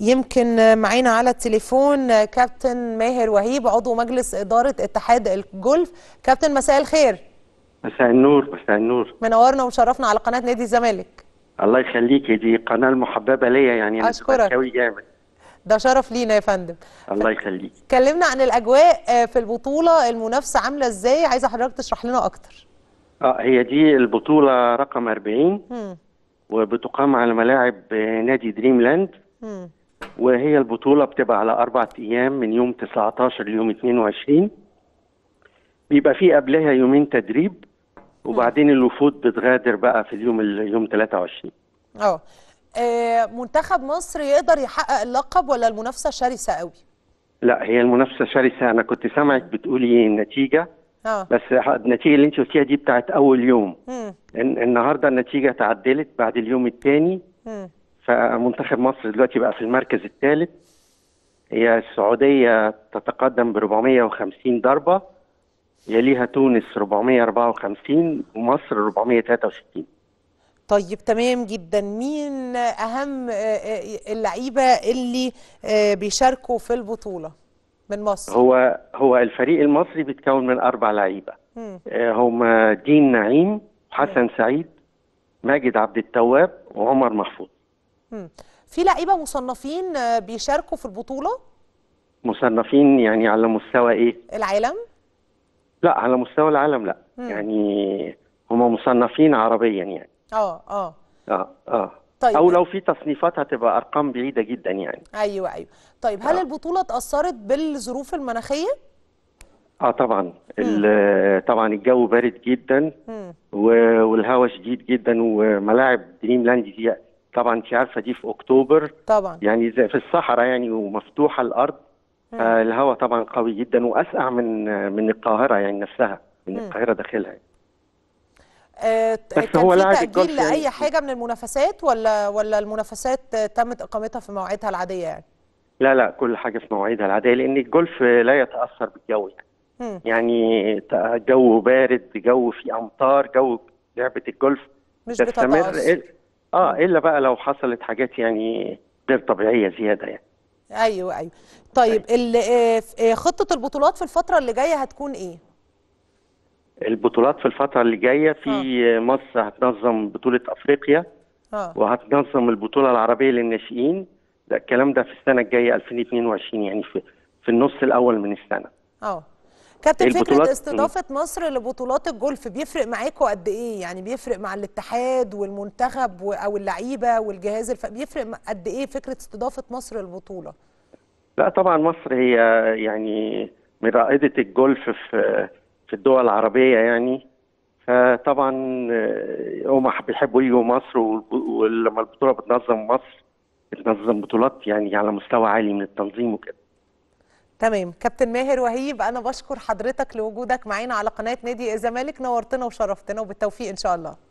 يمكن معانا على التليفون كابتن ماهر وهيب عضو مجلس إدارة اتحاد الجولف كابتن مساء الخير مساء النور مساء النور منورنا ومشرفنا على قناة نادي الزمالك الله يخليكي دي قناة المحببة ليا يعني أنا أشكرك جامد ده شرف لينا يا فندم الله يخليك كلمنا عن الاجواء آه، في البطوله المنافسه عامله ازاي عايزه حضرتك تشرح لنا اكتر اه هي دي البطوله رقم 40 م. وبتقام على ملاعب آه، نادي دريم لاند مم. وهي البطولة بتبقى على أربعة أيام من يوم 19 ليوم 22 بيبقى في قبلها يومين تدريب وبعدين الوفود بتغادر بقى في اليوم اليوم 23 آه. اه منتخب مصر يقدر يحقق اللقب ولا المنافسة شرسة قوي؟ لا هي المنافسة شرسة أنا كنت سامعك بتقولي إيه، النتيجة آه. بس النتيجة اللي أنت قلتيها دي بتاعت أول يوم مم. النهاردة النتيجة تعدلت بعد اليوم الثاني منتخب مصر دلوقتي بقى في المركز الثالث هي السعودية تتقدم ب 450 ضربة يليها تونس 454 ومصر 463 طيب تمام جدا مين أهم آه، آه، اللعيبة اللي آه، بيشاركوا في البطولة من مصر؟ هو هو الفريق المصري بيتكون من أربع لعيبة هم دين نعيم حسن سعيد ماجد عبد التواب وعمر محفوظ في لعيبه مصنفين آه، بيشاركوا في البطوله مصنفين يعني على مستوى ايه العالم لا على مستوى العالم لا مم. يعني هم مصنفين عربيا يعني اه اه اه اه طيب او لو في تصنيفات هتبقى ارقام بعيده جدا يعني ايوه ايوه طيب هل آه. البطوله اتاثرت بالظروف المناخيه اه طبعا طبعا الجو بارد جدا والهواء شديد جدا وملاعب دريم لاند دي طبعا انت عارفه دي في اكتوبر طبعا يعني زي في الصحراء يعني ومفتوحه الارض آه، الهواء طبعا قوي جدا واسقع من من القاهره يعني نفسها من م. القاهره داخلها يعني. آه بس هو في تأجيل يعني. لأي يعني. حاجة من المنافسات ولا ولا المنافسات تمت إقامتها في مواعيدها العادية يعني؟ لا لا كل حاجة في مواعيدها العادية لأن الجولف لا يتأثر بالجو يعني. يعني جو بارد جو في أمطار جو لعبة الجولف مش بتتأثر اه الا بقى لو حصلت حاجات يعني غير طبيعيه زياده يعني ايوه ايوه طيب أيوة. آه، آه، خطه البطولات في الفتره اللي جايه هتكون ايه البطولات في الفتره اللي جايه في آه. مصر هتنظم بطوله افريقيا آه. وهتنظم البطوله العربيه للناشئين ده الكلام ده في السنه الجايه 2022 يعني في في النص الاول من السنه اه كابتن فكره استضافه مصر لبطولات الجولف بيفرق معاكم قد ايه يعني بيفرق مع الاتحاد والمنتخب او اللعيبه والجهاز الف... بيفرق قد ايه فكره استضافه مصر للبطوله لا طبعا مصر هي يعني من رائده الجولف في في الدول العربيه يعني فطبعا آه، هم بيحبوا يجوا مصر ولما البطوله بتنظم مصر بتنظم بطولات يعني على مستوى عالي من التنظيم وكده تمام كابتن ماهر وهيب انا بشكر حضرتك لوجودك معانا على قناه نادي الزمالك نورتنا وشرفتنا وبالتوفيق ان شاء الله